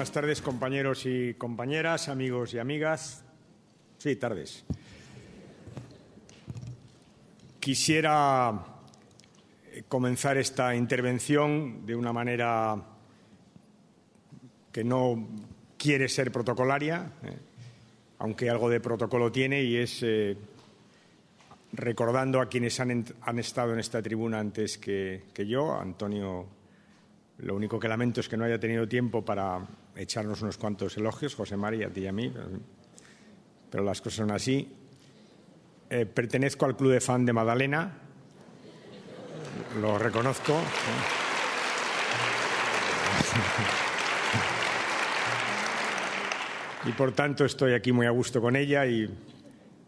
Buenas tardes, compañeros y compañeras, amigos y amigas. Sí, tardes. Quisiera eh, comenzar esta intervención de una manera que no quiere ser protocolaria, eh, aunque algo de protocolo tiene, y es eh, recordando a quienes han, estado en esta tribuna antes que, que yo, Antonio lo único que lamento es que no haya tenido tiempo para echarnos unos cuantos elogios, José María, a ti y a mí, pero las cosas son así. Eh, pertenezco al club de fan de Madalena, lo reconozco. Y por tanto estoy aquí muy a gusto con ella y,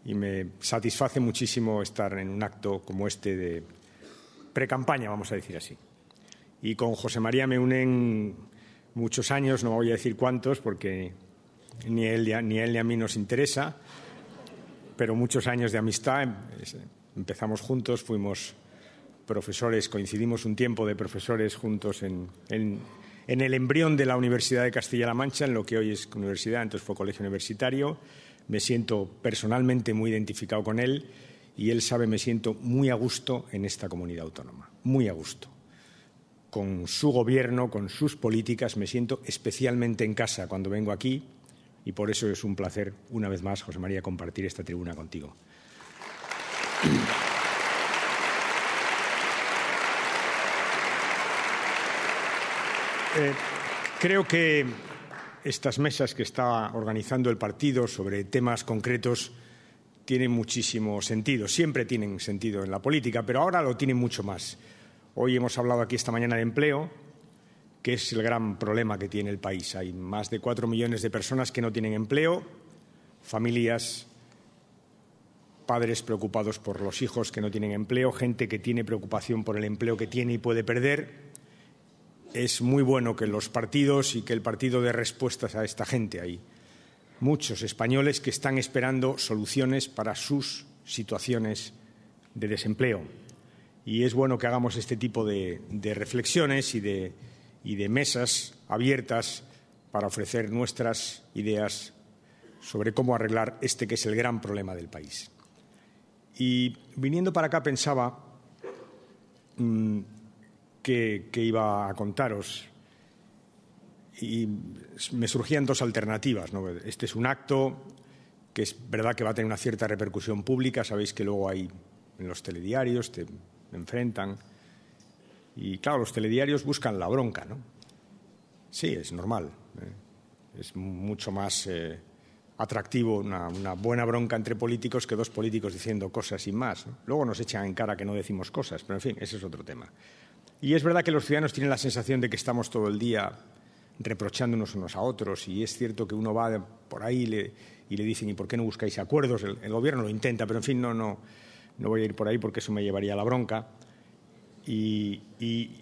y me satisface muchísimo estar en un acto como este de pre-campaña, vamos a decir así. Y con José María me unen muchos años, no voy a decir cuántos porque ni él ni, él, ni a mí nos interesa, pero muchos años de amistad. Em, empezamos juntos, fuimos profesores, coincidimos un tiempo de profesores juntos en, en el embrión de la Universidad de Castilla-La Mancha, en lo que hoy es universidad, entonces fue colegio universitario. Me siento personalmente muy identificado con él y él sabe, me siento muy a gusto en esta comunidad autónoma, muy a gusto con su gobierno, con sus políticas. Me siento especialmente en casa cuando vengo aquí y por eso es un placer, una vez más, José María, compartir esta tribuna contigo. Eh, creo que estas mesas que está organizando el partido sobre temas concretos tienen muchísimo sentido, siempre tienen sentido en la política, pero ahora lo tienen mucho más. Hoy hemos hablado aquí esta mañana de empleo, que es el gran problema que tiene el país. Hay más de cuatro millones de personas que no tienen empleo, familias, padres preocupados por los hijos que no tienen empleo, gente que tiene preocupación por el empleo que tiene y puede perder. Es muy bueno que los partidos y que el partido dé respuestas a esta gente. Hay muchos españoles que están esperando soluciones para sus situaciones de desempleo y es bueno que hagamos este tipo de, reflexiones y de, mesas abiertas para ofrecer nuestras ideas sobre cómo arreglar este que es el gran problema del país. Y viniendo para acá pensaba mm, que, iba a contaros y me surgían dos alternativas. Este es un acto que es verdad que va a tener una cierta repercusión pública. Sabéis que luego hay en los telediarios, enfrentan. Y claro, los telediarios buscan la bronca, ¿no? Sí, es normal. ¿eh? Es mucho más eh, atractivo una, buena bronca entre políticos que dos políticos diciendo cosas y más. Luego nos echan en cara que no decimos cosas, pero en fin, ese es otro tema. Y es verdad que los ciudadanos tienen la sensación de que estamos todo el día reprochándonos unos a otros y es cierto que uno va por ahí y le, y le dicen ¿y por qué no buscáis acuerdos? el, gobierno lo intenta, pero en fin, no, no no voy a ir por ahí porque eso me llevaría a la bronca. Y,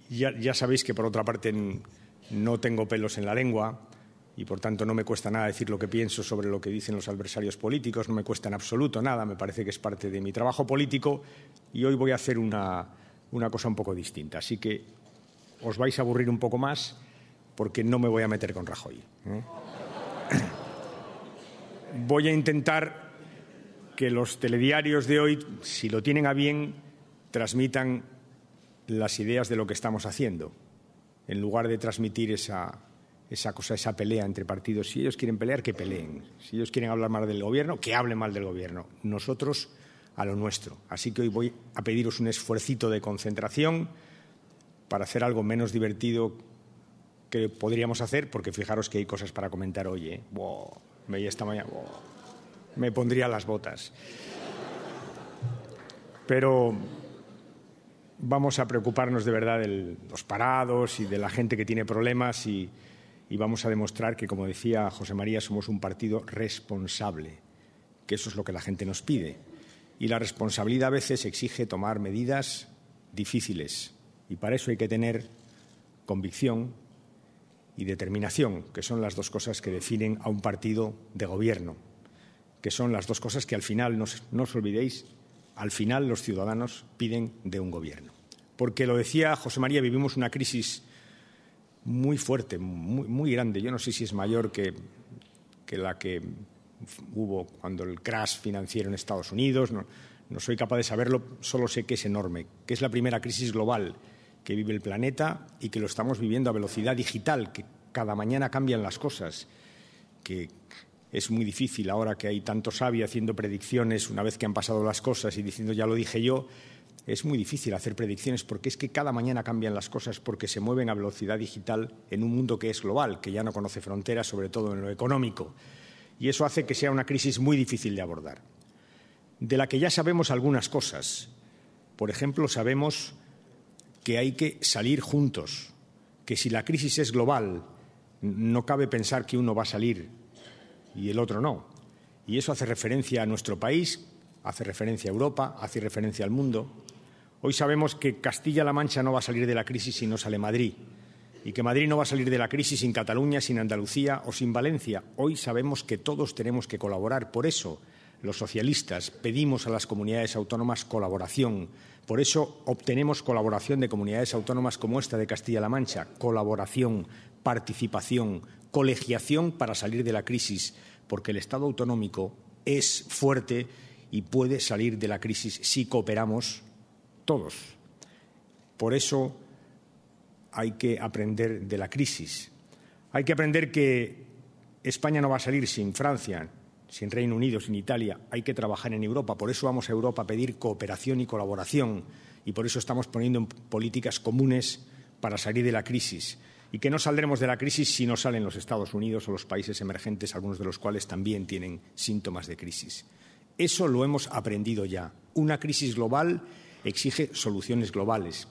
ya, sabéis que por otra parte no tengo pelos en la lengua y por tanto no me cuesta nada decir lo que pienso sobre lo que dicen los adversarios políticos, no me cuesta en absoluto nada, me parece que es parte de mi trabajo político y hoy voy a hacer una, cosa un poco distinta. Así que os vais a aburrir un poco más porque no me voy a meter con Rajoy. ¿eh? Voy a intentar que los telediarios de hoy, si lo tienen a bien, transmitan las ideas de lo que estamos haciendo, en lugar de transmitir esa, esa cosa, esa pelea entre partidos. Si ellos quieren pelear, que peleen. Si ellos quieren hablar mal del gobierno, que hablen mal del gobierno. Nosotros a lo nuestro. Así que hoy voy a pediros un esfuerzo de concentración para hacer algo menos divertido que podríamos hacer, porque fijaros que hay cosas para comentar hoy. ¿eh? Me esta mañana me pondría las botas. Pero vamos a preocuparnos de verdad de los parados y de la gente que tiene problemas y, vamos a demostrar que, como decía José María, somos un partido responsable, que eso es lo que la gente nos pide. Y la responsabilidad a veces exige tomar medidas difíciles y para eso hay que tener convicción y determinación, que son las dos cosas que definen a un partido de gobierno que son las dos cosas que al final, no, os olvidéis, al final los ciudadanos piden de un gobierno. Porque lo decía José María, vivimos una crisis muy fuerte, muy, muy grande. Yo no sé si es mayor que, que, la que hubo cuando el crash financiero en Estados Unidos. No, no soy capaz de saberlo, solo sé que es enorme, que es la primera crisis global que vive el planeta y que lo estamos viviendo a velocidad digital, que cada mañana cambian las cosas, que es muy difícil ahora que hay tanto sabio haciendo predicciones una vez que han pasado las cosas y diciendo ya lo dije yo. Es muy difícil hacer predicciones porque es que cada mañana cambian las cosas porque se mueven a velocidad digital en un mundo que es global, que ya no conoce fronteras, sobre todo en lo económico. Y eso hace que sea una crisis muy difícil de abordar, de la que ya sabemos algunas cosas. Por ejemplo, sabemos que hay que salir juntos, que si la crisis es global, no cabe pensar que uno va a salir y el otro no. Y eso hace referencia a nuestro país, hace referencia a Europa, hace referencia al mundo. Hoy sabemos que Castilla-La Mancha no va a salir de la crisis si no sale Madrid y que Madrid no va a salir de la crisis sin Cataluña, sin Andalucía o sin Valencia. Hoy sabemos que todos tenemos que colaborar. Por eso los socialistas pedimos a las comunidades autónomas colaboración. Por eso obtenemos colaboración de comunidades autónomas como esta de Castilla-La Mancha. Colaboración, participación, colegiación para salir de la crisis, porque el Estado autonómico es fuerte y puede salir de la crisis si cooperamos todos. Por eso hay que aprender de la crisis. Hay que aprender que España no va a salir sin Francia, sin Reino Unido, sin Italia. Hay que trabajar en Europa. Por eso vamos a Europa a pedir cooperación y colaboración. Y por eso estamos poniendo políticas comunes para salir de la crisis y que no saldremos de la crisis si no salen los Estados Unidos o los países emergentes, algunos de los cuales también tienen síntomas de crisis. Eso lo hemos aprendido ya. Una crisis global exige soluciones globales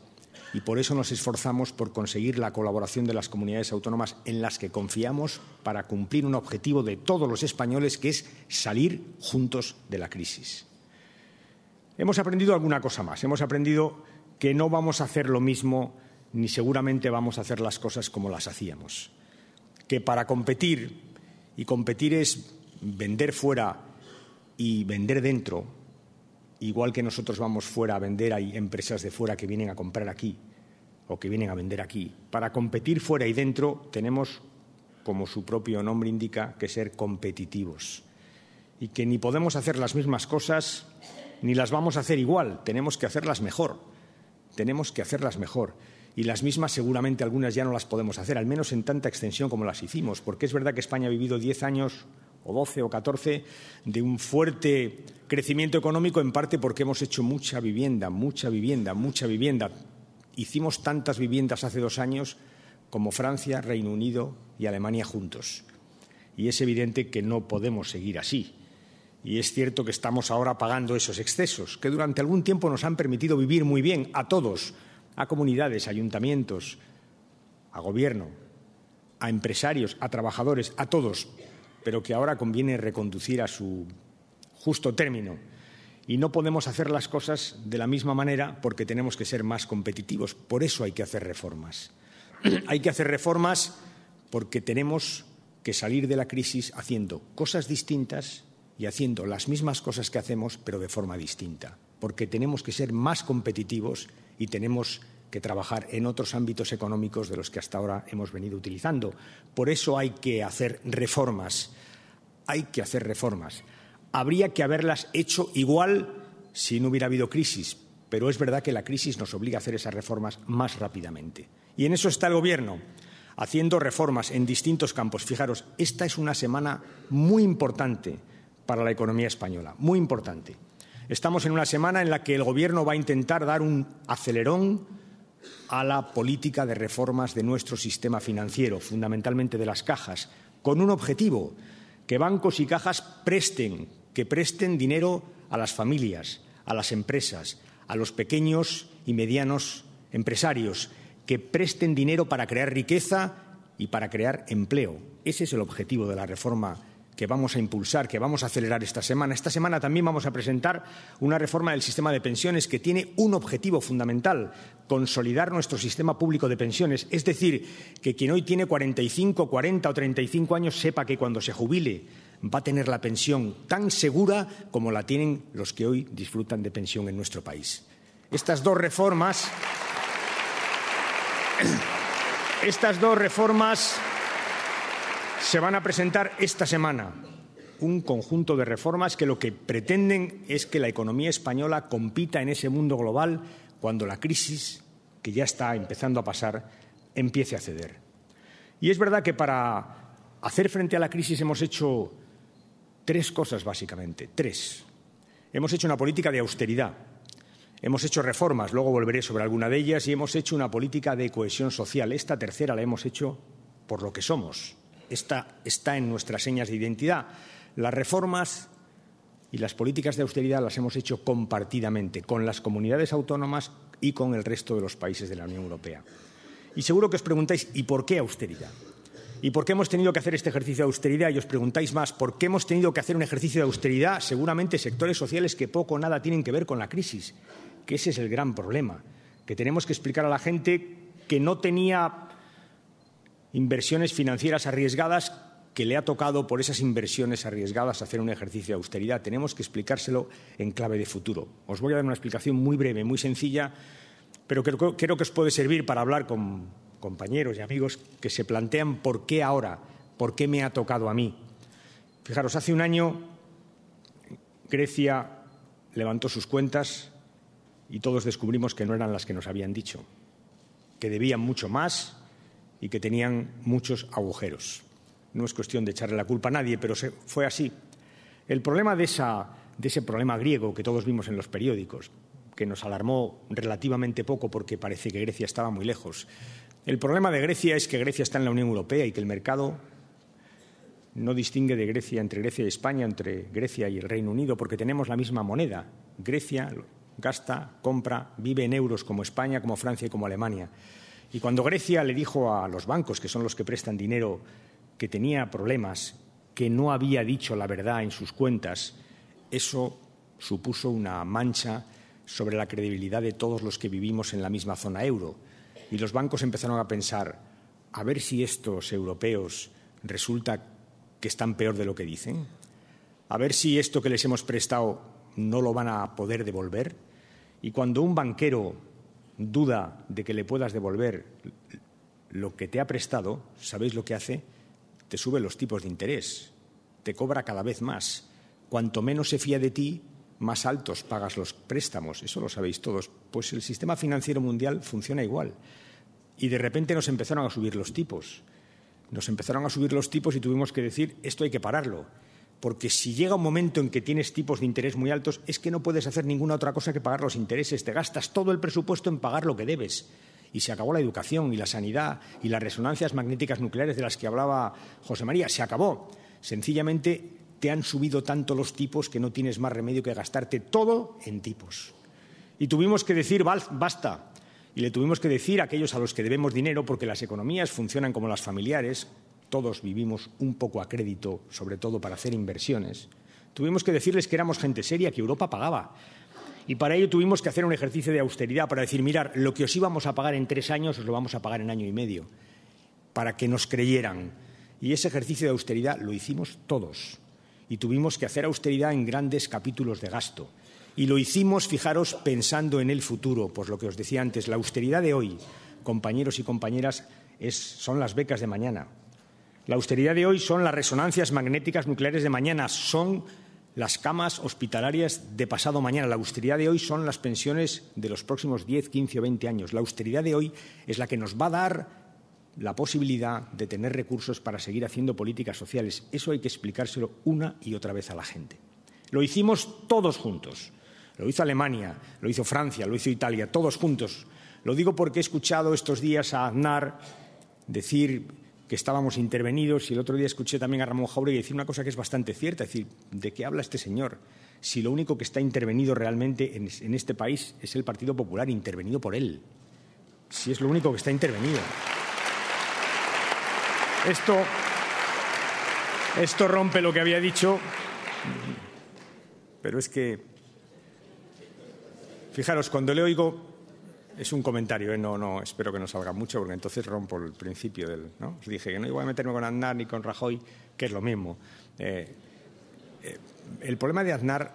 y por eso nos esforzamos por conseguir la colaboración de las comunidades autónomas en las que confiamos para cumplir un objetivo de todos los españoles que es salir juntos de la crisis. Hemos aprendido alguna cosa más. Hemos aprendido que no vamos a hacer lo mismo ni seguramente vamos a hacer las cosas como las hacíamos. Que para competir, y competir es vender fuera y vender dentro, igual que nosotros vamos fuera a vender, hay empresas de fuera que vienen a comprar aquí o que vienen a vender aquí. Para competir fuera y dentro tenemos, como su propio nombre indica, que ser competitivos. Y que ni podemos hacer las mismas cosas ni las vamos a hacer igual, tenemos que hacerlas mejor. Tenemos que hacerlas mejor y las mismas seguramente algunas ya no las podemos hacer, al menos en tanta extensión como las hicimos, porque es verdad que España ha vivido diez años o doce o catorce de un fuerte crecimiento económico, en parte porque hemos hecho mucha vivienda, mucha vivienda, mucha vivienda. Hicimos tantas viviendas hace dos años como Francia, Reino Unido y Alemania juntos. Y es evidente que no podemos seguir así. Y es cierto que estamos ahora pagando esos excesos, que durante algún tiempo nos han permitido vivir muy bien a todos, a comunidades, a ayuntamientos, a gobierno, a empresarios, a trabajadores, a todos, pero que ahora conviene reconducir a su justo término. Y no podemos hacer las cosas de la misma manera porque tenemos que ser más competitivos. Por eso hay que hacer reformas. hay que hacer reformas porque tenemos que salir de la crisis haciendo cosas distintas y haciendo las mismas cosas que hacemos, pero de forma distinta. Porque tenemos que ser más competitivos y tenemos que trabajar en otros ámbitos económicos de los que hasta ahora hemos venido utilizando. Por eso hay que hacer reformas. Hay que hacer reformas. Habría que haberlas hecho igual si no hubiera habido crisis, pero es verdad que la crisis nos obliga a hacer esas reformas más rápidamente. Y en eso está el Gobierno, haciendo reformas en distintos campos. Fijaros, esta es una semana muy importante para la economía española, muy importante. Estamos en una semana en la que el Gobierno va a intentar dar un acelerón a la política de reformas de nuestro sistema financiero, fundamentalmente de las cajas, con un objetivo, que bancos y cajas presten, que presten dinero a las familias, a las empresas, a los pequeños y medianos empresarios, que presten dinero para crear riqueza y para crear empleo. Ese es el objetivo de la reforma que vamos a impulsar, que vamos a acelerar esta semana. Esta semana también vamos a presentar una reforma del sistema de pensiones que tiene un objetivo fundamental, consolidar nuestro sistema público de pensiones. Es decir, que quien hoy tiene 45, 40 o 35 años sepa que cuando se jubile va a tener la pensión tan segura como la tienen los que hoy disfrutan de pensión en nuestro país. Estas dos reformas. Estas dos reformas se van a presentar esta semana un conjunto de reformas que lo que pretenden es que la economía española compita en ese mundo global cuando la crisis, que ya está empezando a pasar, empiece a ceder. Y es verdad que para hacer frente a la crisis hemos hecho tres cosas básicamente, tres. Hemos hecho una política de austeridad, hemos hecho reformas, luego volveré sobre alguna de ellas, y hemos hecho una política de cohesión social. Esta tercera la hemos hecho por lo que somos, esta está en nuestras señas de identidad. Las reformas y las políticas de austeridad las hemos hecho compartidamente con las comunidades autónomas y con el resto de los países de la Unión Europea. Y seguro que os preguntáis, ¿y por qué austeridad? ¿Y por qué hemos tenido que hacer este ejercicio de austeridad? Y os preguntáis más, ¿por qué hemos tenido que hacer un ejercicio de austeridad? Seguramente sectores sociales que poco o nada tienen que ver con la crisis, que ese es el gran problema, que tenemos que explicar a la gente que no tenía inversiones financieras arriesgadas que le ha tocado por esas inversiones arriesgadas hacer un ejercicio de austeridad. Tenemos que explicárselo en clave de futuro. Os voy a dar una explicación muy breve, muy sencilla, pero creo que os puede servir para hablar con compañeros y amigos que se plantean por qué ahora, por qué me ha tocado a mí. Fijaros, hace un año Grecia levantó sus cuentas y todos descubrimos que no eran las que nos habían dicho, que debían mucho más y que tenían muchos agujeros. No es cuestión de echarle la culpa a nadie, pero fue así. El problema de, ese problema griego que todos vimos en los periódicos, que nos alarmó relativamente poco porque parece que Grecia estaba muy lejos. El problema de Grecia es que Grecia está en la Unión Europea y que el mercado no distingue de Grecia entre Grecia y España, entre Grecia y el Reino Unido, porque tenemos la misma moneda. Grecia gasta, compra, vive en euros como España, como Francia y como Alemania. Y cuando Grecia le dijo a los bancos, que son los que prestan dinero, que tenía problemas, que no había dicho la verdad en sus cuentas, eso supuso una mancha sobre la credibilidad de todos los que vivimos en la misma zona euro. Y los bancos empezaron a pensar, a ver si estos europeos resulta que están peor de lo que dicen, a ver si esto que les hemos prestado no lo van a poder devolver. Y cuando un banquero duda de que le puedas devolver lo que te ha prestado, ¿sabéis lo que hace? Te sube los tipos de interés, te cobra cada vez más. Cuanto menos se fía de ti, más altos pagas los préstamos, eso lo sabéis todos. Pues el sistema financiero mundial funciona igual. Y de repente nos empezaron a subir los tipos. Nos empezaron a subir los tipos y tuvimos que decir, esto hay que pararlo porque si llega un momento en que tienes tipos de interés muy altos, es que no puedes hacer ninguna otra cosa que pagar los intereses, te gastas todo el presupuesto en pagar lo que debes. Y se acabó la educación y la sanidad y las resonancias magnéticas nucleares de las que hablaba José María, se acabó. Sencillamente te han subido tanto los tipos que no tienes más remedio que gastarte todo en tipos. Y tuvimos que decir, basta. Y le tuvimos que decir a aquellos a los que debemos dinero, porque las economías funcionan como las familiares, todos vivimos un poco a crédito, sobre todo para hacer inversiones, tuvimos que decirles que éramos gente seria, que Europa pagaba. Y para ello tuvimos que hacer un ejercicio de austeridad para decir, mirad, lo que os íbamos a pagar en tres años os lo vamos a pagar en año y medio, para que nos creyeran. Y ese ejercicio de austeridad lo hicimos todos. Y tuvimos que hacer austeridad en grandes capítulos de gasto. Y lo hicimos, fijaros, pensando en el futuro, Por pues lo que os decía antes, la austeridad de hoy, compañeros y compañeras, son las becas de mañana. La austeridad de hoy son las resonancias magnéticas nucleares de mañana, son las camas hospitalarias de pasado mañana. La austeridad de hoy son las pensiones de los próximos 10, 15 o 20 años. La austeridad de hoy es la que nos va a dar la posibilidad de tener recursos para seguir haciendo políticas sociales. Eso hay que explicárselo una y otra vez a la gente. Lo hicimos todos juntos. Lo hizo Alemania, lo hizo Francia, lo hizo Italia, todos juntos. Lo digo porque he escuchado estos días a Aznar decir que estábamos intervenidos y el otro día escuché también a Ramón Jauregui decir una cosa que es bastante cierta, es decir, ¿de qué habla este señor? Si lo único que está intervenido realmente en, este país es el Partido Popular, intervenido por él. Si es lo único que está intervenido. Esto, esto rompe lo que había dicho, pero es que, fijaros, cuando le oigo es un comentario, ¿eh? no, no, espero que no salga mucho, porque entonces rompo el principio del. ¿no? dije que no iba a meterme con Aznar ni con Rajoy, que es lo mismo. Eh, eh, el problema de Aznar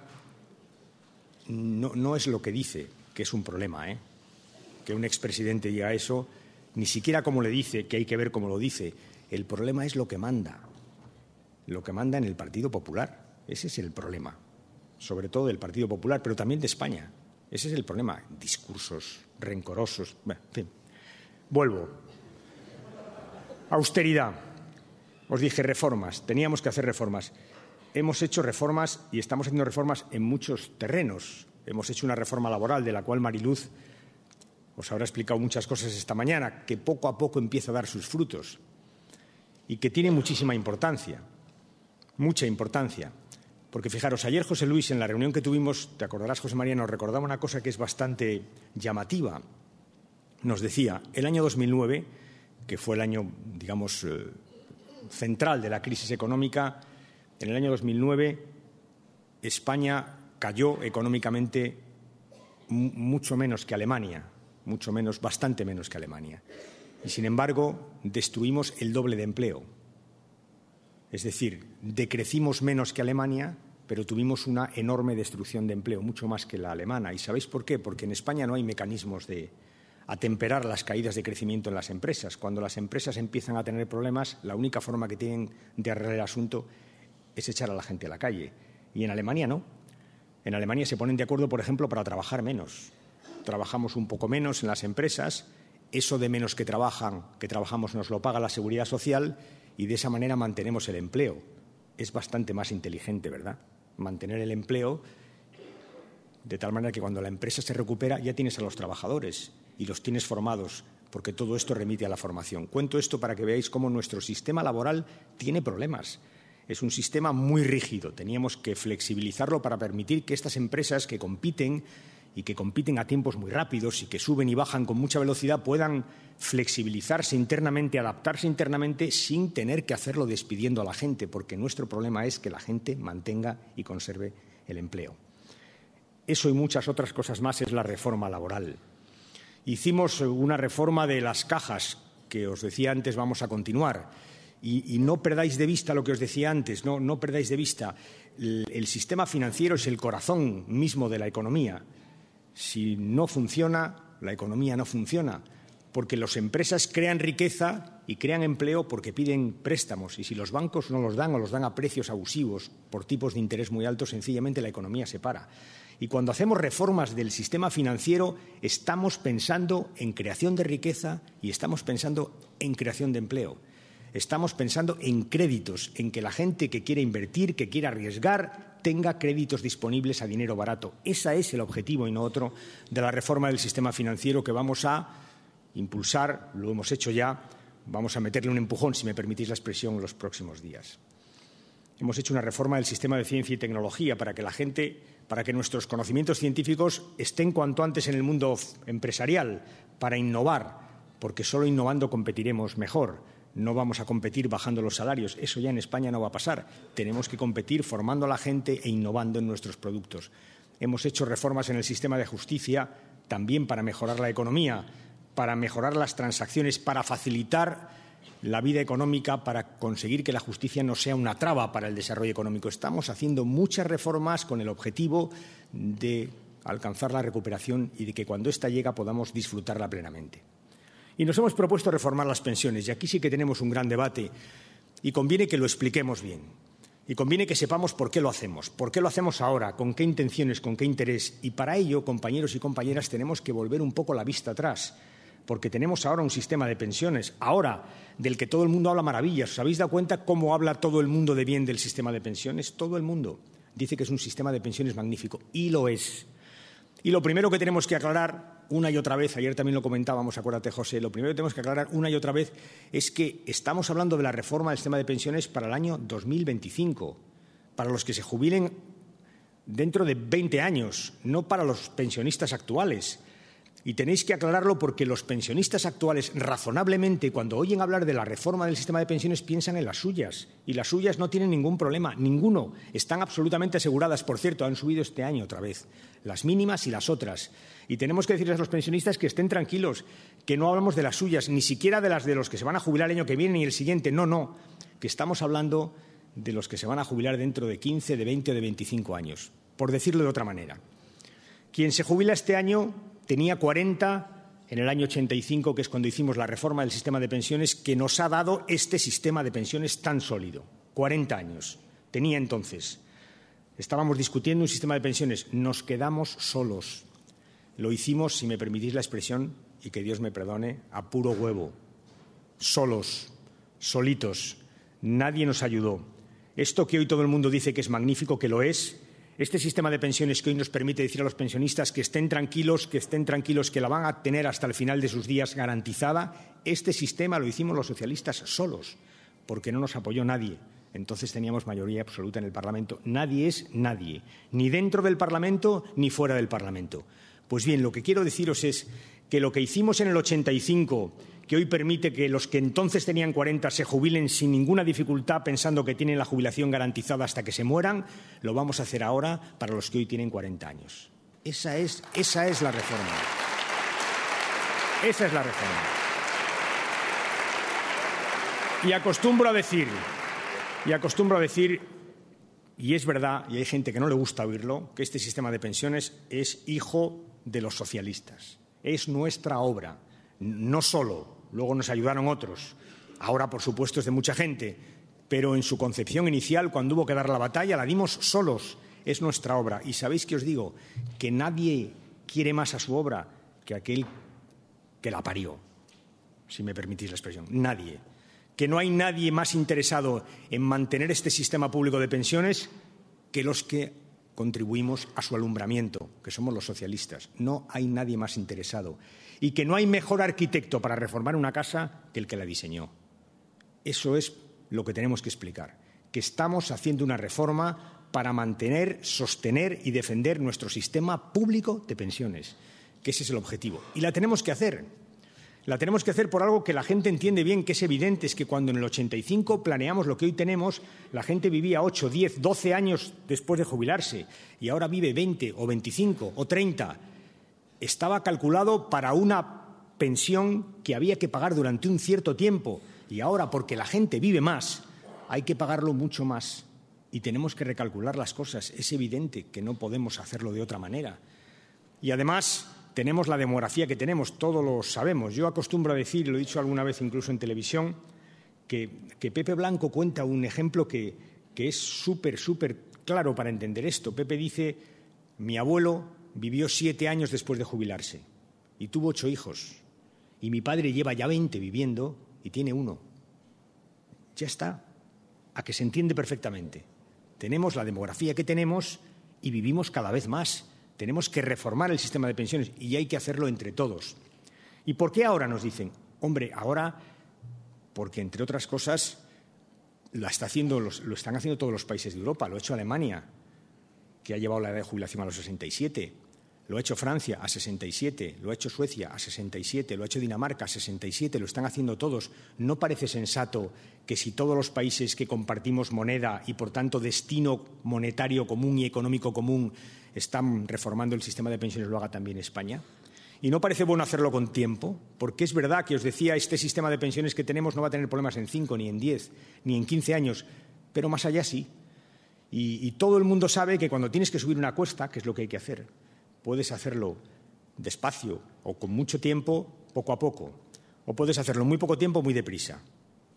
no, es lo que dice, que es un problema, Que un expresidente diga eso, ni siquiera como le dice, que hay que ver cómo lo dice. El problema es lo que manda, lo que manda en el Partido Popular. Ese es el problema, sobre todo del Partido Popular, pero también de España. Ese es el problema. Discursos rencorosos. en fin, vuelvo. Austeridad. Os dije reformas, teníamos que hacer reformas. Hemos hecho reformas y estamos haciendo reformas en muchos terrenos. Hemos hecho una reforma laboral de la cual Mariluz os habrá explicado muchas cosas esta mañana, que poco a poco empieza a dar sus frutos y que tiene muchísima importancia, mucha importancia. Porque fijaros, ayer José Luis, en la reunión que tuvimos, te acordarás, José María, nos recordaba una cosa que es bastante llamativa. Nos decía, el año 2009, que fue el año, digamos, eh, central de la crisis económica, en el año 2009 España cayó económicamente mucho menos que Alemania, mucho menos, bastante menos que Alemania. Y sin embargo, destruimos el doble de empleo. Es decir, decrecimos menos que Alemania, pero tuvimos una enorme destrucción de empleo, mucho más que la alemana. ¿Y sabéis por qué? Porque en España no hay mecanismos de atemperar las caídas de crecimiento en las empresas. Cuando las empresas empiezan a tener problemas, la única forma que tienen de arreglar el asunto es echar a la gente a la calle. Y en Alemania no. En Alemania se ponen de acuerdo, por ejemplo, para trabajar menos. Trabajamos un poco menos en las empresas, eso de menos que trabajan, que trabajamos nos lo paga la seguridad social y de esa manera mantenemos el empleo. Es bastante más inteligente, ¿verdad? mantener el empleo, de tal manera que cuando la empresa se recupera ya tienes a los trabajadores y los tienes formados, porque todo esto remite a la formación. Cuento esto para que veáis cómo nuestro sistema laboral tiene problemas. Es un sistema muy rígido. Teníamos que flexibilizarlo para permitir que estas empresas que compiten y que compiten a tiempos muy rápidos y que suben y bajan con mucha velocidad puedan flexibilizarse internamente, adaptarse internamente sin tener que hacerlo despidiendo a la gente, porque nuestro problema es que la gente mantenga y conserve el empleo. Eso y muchas otras cosas más es la reforma laboral. Hicimos eh, una reforma de las cajas que os decía antes vamos a continuar. Y, no perdáis de vista lo que os decía antes, no, perdáis de vista. el, sistema financiero es el corazón mismo de la economía. Si no funciona, la economía no funciona, porque las empresas crean riqueza y crean empleo porque piden préstamos, y si los bancos no los dan o los dan a precios abusivos por tipos de interés muy altos, sencillamente la economía se para. Y cuando hacemos reformas del sistema financiero, estamos pensando en creación de riqueza y estamos pensando en creación de empleo estamos pensando en créditos, en que la gente que quiere invertir, que quiere arriesgar, tenga créditos disponibles a dinero barato. Ese es el objetivo y no otro de la reforma del sistema financiero que vamos a impulsar, lo hemos hecho ya, vamos a meterle un empujón, si me permitís la expresión, en los próximos días. Hemos hecho una reforma del sistema de ciencia y tecnología para que la gente, para que nuestros conocimientos científicos estén cuanto antes en el mundo empresarial, para innovar, porque solo innovando competiremos mejor. No vamos a competir bajando los salarios, eso ya en España no va a pasar. Tenemos que competir formando a la gente e innovando en nuestros productos. Hemos hecho reformas en el sistema de justicia también para mejorar la economía, para mejorar las transacciones, para facilitar la vida económica para conseguir que la justicia no sea una traba para el desarrollo económico. Estamos haciendo muchas reformas con el objetivo de alcanzar la recuperación y de que cuando ésta llega podamos disfrutarla plenamente. Y nos hemos propuesto reformar las pensiones. Y aquí sí que tenemos un gran debate. Y conviene que lo expliquemos bien. Y conviene que sepamos por qué lo hacemos, por qué lo hacemos ahora, con qué intenciones, con qué interés. Y para ello, compañeros y compañeras, tenemos que volver un poco la vista atrás, porque tenemos ahora un sistema de pensiones, ahora del que todo el mundo habla maravillas. ¿Os habéis dado cuenta cómo habla todo el mundo de bien del sistema de pensiones? Todo el mundo dice que es un sistema de pensiones magnífico, y lo es. Y lo primero que tenemos que aclarar una y otra vez, ayer también lo comentábamos, acuérdate José, lo primero que tenemos que aclarar una y otra vez es que estamos hablando de la reforma del sistema de pensiones para el año 2025, para los que se jubilen dentro de 20 años, no para los pensionistas actuales. Y tenéis que aclararlo porque los pensionistas actuales, razonablemente, cuando oyen hablar de la reforma del sistema de pensiones, piensan en las suyas. Y las suyas no tienen ningún problema, ninguno. Están absolutamente aseguradas. Por cierto, han subido este año otra vez, las mínimas y las otras. Y tenemos que decirles a los pensionistas que estén tranquilos, que no hablamos de las suyas, ni siquiera de las de los que se van a jubilar el año que viene y el siguiente. No, no, que estamos hablando de los que se van a jubilar dentro de 15, de 20 o de 25 años, por decirlo de otra manera. Quien se jubila este año tenía 40 en el año 85, que es cuando hicimos la reforma del sistema de pensiones, que nos ha dado este sistema de pensiones tan sólido. 40 años. Tenía entonces. Estábamos discutiendo un sistema de pensiones. Nos quedamos solos. Lo hicimos, si me permitís la expresión, y que Dios me perdone, a puro huevo. Solos, solitos. Nadie nos ayudó. Esto que hoy todo el mundo dice que es magnífico, que lo es, este sistema de pensiones que hoy nos permite decir a los pensionistas que estén tranquilos, que estén tranquilos, que la van a tener hasta el final de sus días garantizada, este sistema lo hicimos los socialistas solos, porque no nos apoyó nadie. Entonces teníamos mayoría absoluta en el Parlamento. Nadie es nadie, ni dentro del Parlamento ni fuera del Parlamento. Pues bien, lo que quiero deciros es que lo que hicimos en el 85, que hoy permite que los que entonces tenían 40 se jubilen sin ninguna dificultad pensando que tienen la jubilación garantizada hasta que se mueran, lo vamos a hacer ahora para los que hoy tienen 40 años. Esa es, la reforma. Esa es la reforma. Y acostumbro a decir, y acostumbro a decir, y es verdad, y hay gente que no le gusta oírlo, que este sistema de pensiones es hijo de los socialistas es nuestra obra, no solo, luego nos ayudaron otros, ahora por supuesto es de mucha gente, pero en su concepción inicial, cuando hubo que dar la batalla, la dimos solos, es nuestra obra. Y sabéis que os digo, que nadie quiere más a su obra que aquel que la parió, si me permitís la expresión, nadie. Que no hay nadie más interesado en mantener este sistema público de pensiones que los que contribuimos a su alumbramiento, que somos los socialistas. No hay nadie más interesado. Y que no hay mejor arquitecto para reformar una casa que el que la diseñó. Eso es lo que tenemos que explicar, que estamos haciendo una reforma para mantener, sostener y defender nuestro sistema público de pensiones, que ese es el objetivo. Y la tenemos que hacer, la tenemos que hacer por algo que la gente entiende bien, que es evidente, es que cuando en el 85 planeamos lo que hoy tenemos, la gente vivía 8, 10, 12 años después de jubilarse y ahora vive 20 o 25 o 30. Estaba calculado para una pensión que había que pagar durante un cierto tiempo y ahora, porque la gente vive más, hay que pagarlo mucho más y tenemos que recalcular las cosas. Es evidente que no podemos hacerlo de otra manera. Y además, tenemos la demografía que tenemos, todos lo sabemos. Yo acostumbro a decir, lo he dicho alguna vez incluso en televisión, que, Pepe Blanco cuenta un ejemplo que es súper, súper claro para entender esto. Pepe dice, mi abuelo vivió siete años después de jubilarse y tuvo ocho hijos. Y mi padre lleva ya veinte viviendo y tiene uno. Ya está, a que se entiende perfectamente. Tenemos la demografía que tenemos y vivimos cada vez más tenemos que reformar el sistema de pensiones y hay que hacerlo entre todos. ¿Y por qué ahora nos dicen? Hombre, ahora, porque entre otras cosas, lo, está haciendo, lo están haciendo todos los países de Europa, lo ha hecho Alemania, que ha llevado la edad de jubilación a los 67. Lo ha hecho Francia a 67, lo ha hecho Suecia a 67, lo ha hecho Dinamarca a 67, lo están haciendo todos. ¿No parece sensato que si todos los países que compartimos moneda y por tanto destino monetario común y económico común están reformando el sistema de pensiones lo haga también España? Y no parece bueno hacerlo con tiempo, porque es verdad que os decía, este sistema de pensiones que tenemos no va a tener problemas en 5, ni en 10, ni en 15 años, pero más allá sí. Y, y todo el mundo sabe que cuando tienes que subir una cuesta, que es lo que hay que hacer, puedes hacerlo despacio o con mucho tiempo, poco a poco, o puedes hacerlo muy poco tiempo, muy deprisa.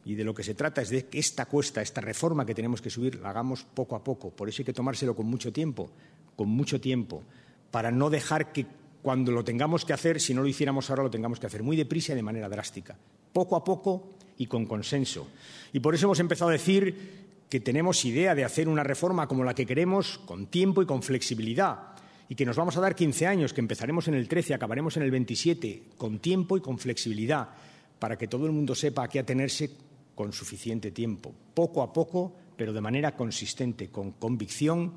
Y de lo que se trata es de que esta cuesta, esta reforma que tenemos que subir, la hagamos poco a poco. Por eso hay que tomárselo con mucho tiempo, con mucho tiempo, para no dejar que cuando lo tengamos que hacer, si no lo hiciéramos ahora, lo tengamos que hacer muy deprisa y de manera drástica, poco a poco y con consenso. Y por eso hemos empezado a decir que tenemos idea de hacer una reforma como la que queremos, con tiempo y con flexibilidad, y que nos vamos a dar 15 años, que empezaremos en el 13, acabaremos en el 27, con tiempo y con flexibilidad, para que todo el mundo sepa a qué atenerse con suficiente tiempo, poco a poco, pero de manera consistente, con convicción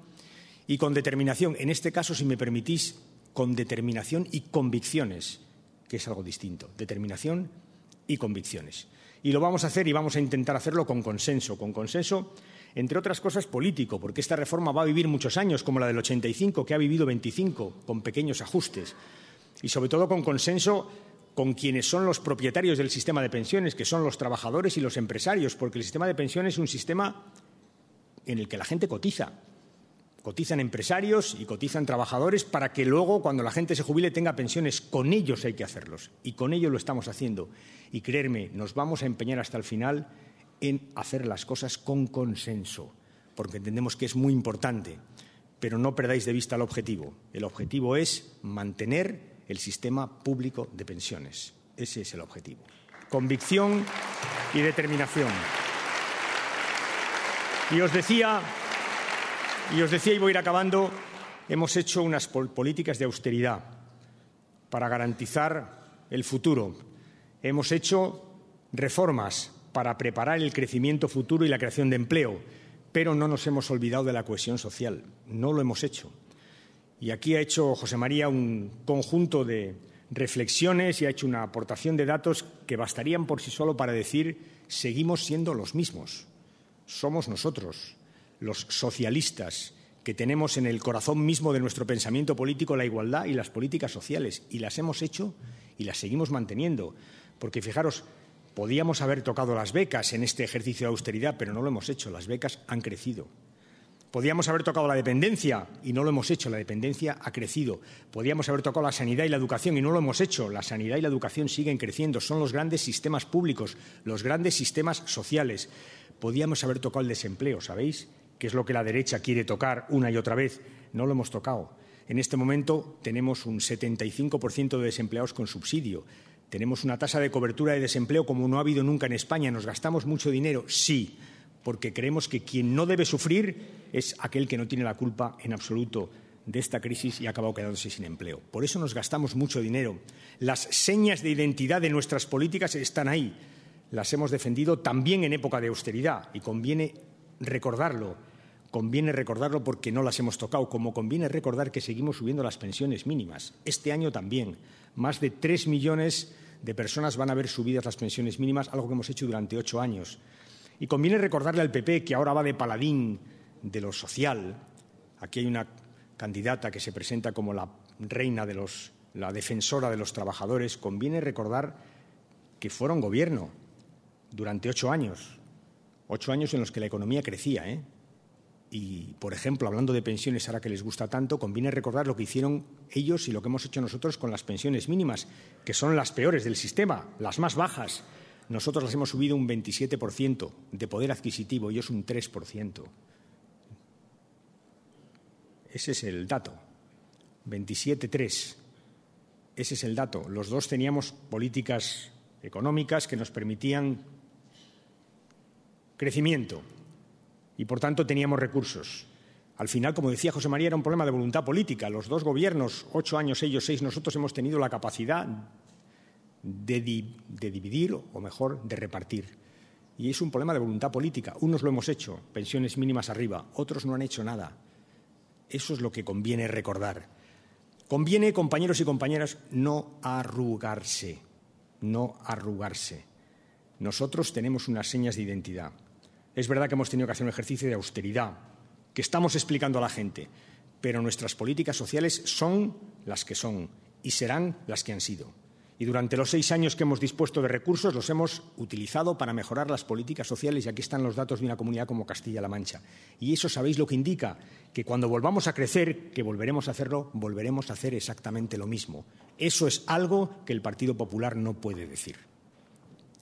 y con determinación. En este caso, si me permitís, con determinación y convicciones, que es algo distinto. Determinación y convicciones. Y lo vamos a hacer y vamos a intentar hacerlo con consenso, con consenso entre otras cosas político, porque esta reforma va a vivir muchos años, como la del 85, que ha vivido 25, con pequeños ajustes, y sobre todo con consenso con quienes son los propietarios del sistema de pensiones, que son los trabajadores y los empresarios, porque el sistema de pensiones es un sistema en el que la gente cotiza. Cotizan empresarios y cotizan trabajadores para que luego, cuando la gente se jubile, tenga pensiones. Con ellos hay que hacerlos y con ellos lo estamos haciendo. Y creerme, nos vamos a empeñar hasta el final en hacer las cosas con consenso, porque entendemos que es muy importante. Pero no perdáis de vista el objetivo. El objetivo es mantener el sistema público de pensiones. Ese es el objetivo. Convicción y determinación. Y os decía, y os decía, y voy a ir acabando, hemos hecho unas políticas de austeridad para garantizar el futuro. Hemos hecho reformas para preparar el crecimiento futuro y la creación de empleo, pero no nos hemos olvidado de la cohesión social, no lo hemos hecho. Y aquí ha hecho José María un conjunto de reflexiones y ha hecho una aportación de datos que bastarían por sí solo para decir seguimos siendo los mismos. Somos nosotros, los socialistas, que tenemos en el corazón mismo de nuestro pensamiento político la igualdad y las políticas sociales, y las hemos hecho y las seguimos manteniendo. Porque fijaros, Podíamos haber tocado las becas en este ejercicio de austeridad, pero no lo hemos hecho. Las becas han crecido. Podíamos haber tocado la dependencia y no lo hemos hecho. La dependencia ha crecido. Podíamos haber tocado la sanidad y la educación y no lo hemos hecho. La sanidad y la educación siguen creciendo. Son los grandes sistemas públicos, los grandes sistemas sociales. Podíamos haber tocado el desempleo, ¿sabéis? Que es lo que la derecha quiere tocar una y otra vez. No lo hemos tocado. En este momento tenemos un 75% de desempleados con subsidio. Tenemos una tasa de cobertura de desempleo como no ha habido nunca en España. ¿Nos gastamos mucho dinero? Sí, porque creemos que quien no debe sufrir es aquel que no tiene la culpa en absoluto de esta crisis y ha acabado quedándose sin empleo. Por eso nos gastamos mucho dinero. Las señas de identidad de nuestras políticas están ahí. Las hemos defendido también en época de austeridad y conviene recordarlo. Conviene recordarlo porque no las hemos tocado, como conviene recordar que seguimos subiendo las pensiones mínimas. Este año también. Más de tres millones de personas van a ver subidas las pensiones mínimas, algo que hemos hecho durante ocho años. Y conviene recordarle al PP que ahora va de paladín de lo social. Aquí hay una candidata que se presenta como la reina de los, la defensora de los trabajadores. Conviene recordar que fueron gobierno durante ocho años, ocho años en los que la economía crecía, ¿eh? Y, por ejemplo, hablando de pensiones, ahora que les gusta tanto, conviene recordar lo que hicieron ellos y lo que hemos hecho nosotros con las pensiones mínimas, que son las peores del sistema, las más bajas. Nosotros las hemos subido un 27% de poder adquisitivo, ellos un 3%. Ese es el dato. 27,3. Ese es el dato. Los dos teníamos políticas económicas que nos permitían crecimiento, y, por tanto, teníamos recursos. Al final, como decía José María, era un problema de voluntad política. Los dos gobiernos, ocho años ellos, seis nosotros, hemos tenido la capacidad de, dividir o, mejor, de repartir. Y es un problema de voluntad política. Unos lo hemos hecho, pensiones mínimas arriba, otros no han hecho nada. Eso es lo que conviene recordar. Conviene, compañeros y compañeras, no arrugarse, no arrugarse. Nosotros tenemos unas señas de identidad. Es verdad que hemos tenido que hacer un ejercicio de austeridad, que estamos explicando a la gente, pero nuestras políticas sociales son las que son y serán las que han sido. Y durante los seis años que hemos dispuesto de recursos los hemos utilizado para mejorar las políticas sociales y aquí están los datos de una comunidad como Castilla-La Mancha. Y eso sabéis lo que indica, que cuando volvamos a crecer, que volveremos a hacerlo, volveremos a hacer exactamente lo mismo. Eso es algo que el Partido Popular no puede decir.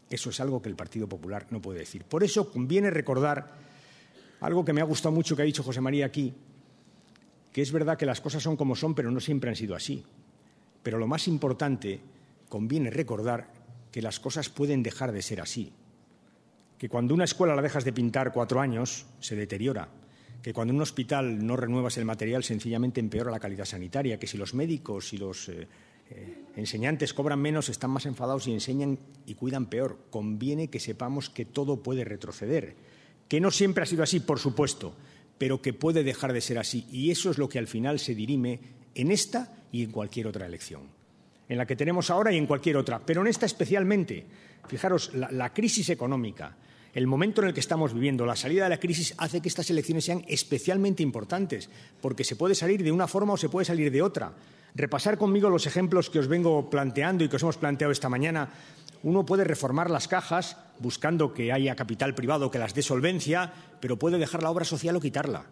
Eso es algo que el Partido Popular no puede decir. Por eso conviene recordar algo que me ha gustado mucho que ha dicho José María aquí, que es verdad que las cosas son como son, pero no siempre han sido así. Pero lo más importante, conviene recordar que las cosas pueden dejar de ser así. Que cuando una escuela la dejas de pintar cuatro años, se deteriora. Que cuando un hospital no renuevas el material, sencillamente empeora la calidad sanitaria. Que si los médicos y los... Eh, eh, enseñantes cobran menos, están más enfadados y enseñan y cuidan peor. Conviene que sepamos que todo puede retroceder, que no siempre ha sido así, por supuesto, pero que puede dejar de ser así. Y eso es lo que al final se dirime en esta y en cualquier otra elección, en la que tenemos ahora y en cualquier otra, pero en esta especialmente. Fijaros, la crisis económica, el momento en el que estamos viviendo, la salida de la crisis, hace que estas elecciones sean especialmente importantes, porque se puede salir de una forma o se puede salir de otra repasar conmigo los ejemplos que os vengo planteando y que os hemos planteado esta mañana, uno puede reformar las cajas buscando que haya capital privado que las dé solvencia, pero puede dejar la obra social o quitarla.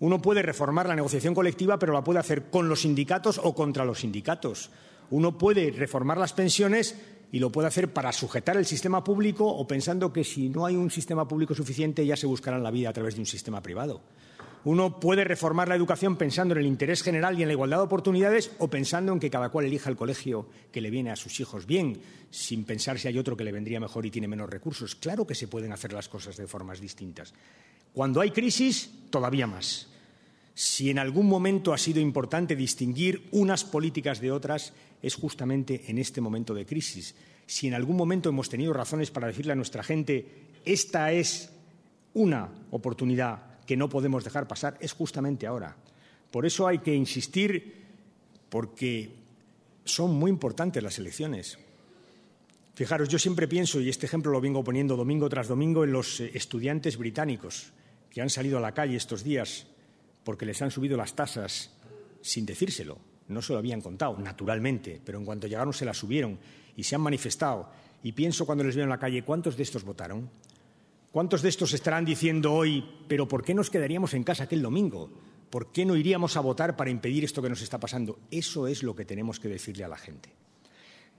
Uno puede reformar la negociación colectiva, pero la puede hacer con los sindicatos o contra los sindicatos. Uno puede reformar las pensiones y lo puede hacer para sujetar el sistema público o pensando que si no hay un sistema público suficiente ya se buscarán la vida a través de un sistema privado. Uno puede reformar la educación pensando en el interés general y en la igualdad de oportunidades o pensando en que cada cual elija el colegio que le viene a sus hijos bien, sin pensar si hay otro que le vendría mejor y tiene menos recursos. Claro que se pueden hacer las cosas de formas distintas. Cuando hay crisis, todavía más. Si en algún momento ha sido importante distinguir unas políticas de otras, es justamente en este momento de crisis. Si en algún momento hemos tenido razones para decirle a nuestra gente, esta es una oportunidad que no podemos dejar pasar es justamente ahora. Por eso hay que insistir porque son muy importantes las elecciones. Fijaros, yo siempre pienso, y este ejemplo lo vengo poniendo domingo tras domingo, en los eh, estudiantes británicos que han salido a la calle estos días porque les han subido las tasas sin decírselo. No se lo habían contado, naturalmente, pero en cuanto llegaron se las subieron y se han manifestado. Y pienso cuando les veo en la calle, ¿cuántos de estos votaron? ¿Cuántos de estos estarán diciendo hoy, pero ¿por qué nos quedaríamos en casa aquel domingo? ¿Por qué no iríamos a votar para impedir esto que nos está pasando? Eso es lo que tenemos que decirle a la gente.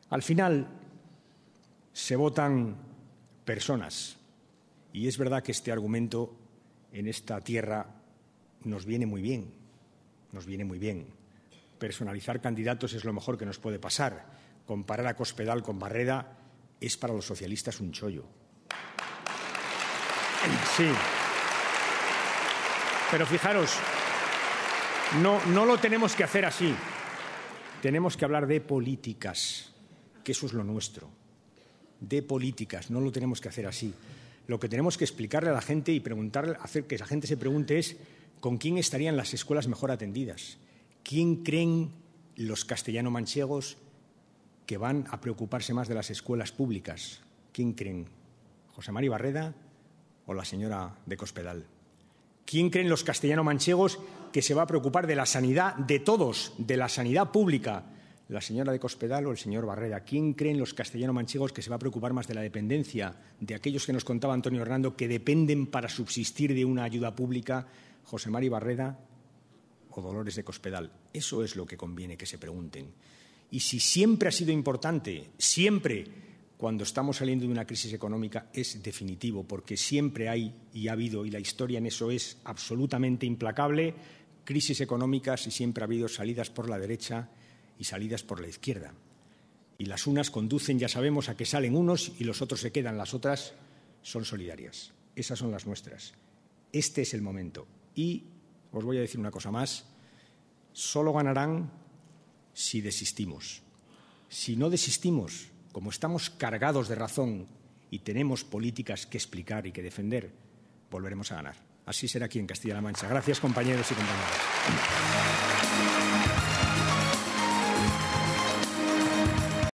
Al final, se votan personas. Y es verdad que este argumento en esta tierra nos viene muy bien. Nos viene muy bien. Personalizar candidatos es lo mejor que nos puede pasar. Comparar a Cospedal con Barreda es para los socialistas un chollo. Sí. Pero fijaros, no, lo tenemos que hacer así. Tenemos que hablar de políticas, que eso es lo nuestro. De políticas, no lo tenemos que hacer así. Lo que tenemos que explicarle a la gente y preguntarle, hacer que la gente se pregunte es con quién estarían las escuelas mejor atendidas. ¿Quién creen los castellano-manchegos que van a preocuparse más de las escuelas públicas? ¿Quién creen? ¿José María Barreda? o la señora de Cospedal. ¿Quién creen los castellano manchegos que se va a preocupar de la sanidad de todos, de la sanidad pública? ¿La señora de Cospedal o el señor Barrera? ¿Quién creen los castellano manchegos que se va a preocupar más de la dependencia, de aquellos que nos contaba Antonio Hernando que dependen para subsistir de una ayuda pública, José María Barrera o Dolores de Cospedal? Eso es lo que conviene que se pregunten. Y si siempre ha sido importante, siempre cuando estamos saliendo de una crisis económica es definitivo, porque siempre hay y ha habido, y la historia en eso es absolutamente implacable, crisis económicas y siempre ha habido salidas por la derecha y salidas por la izquierda. Y las unas conducen, ya sabemos, a que salen unos y los otros se quedan, las otras son solidarias. Esas son las nuestras. Este es el momento. Y os voy a decir una cosa más, solo ganarán si desistimos. Si no desistimos, como estamos cargados de razón y tenemos políticas que explicar y que defender, volveremos a ganar. Así será aquí en Castilla-La Mancha. Gracias, compañeros y compañeras.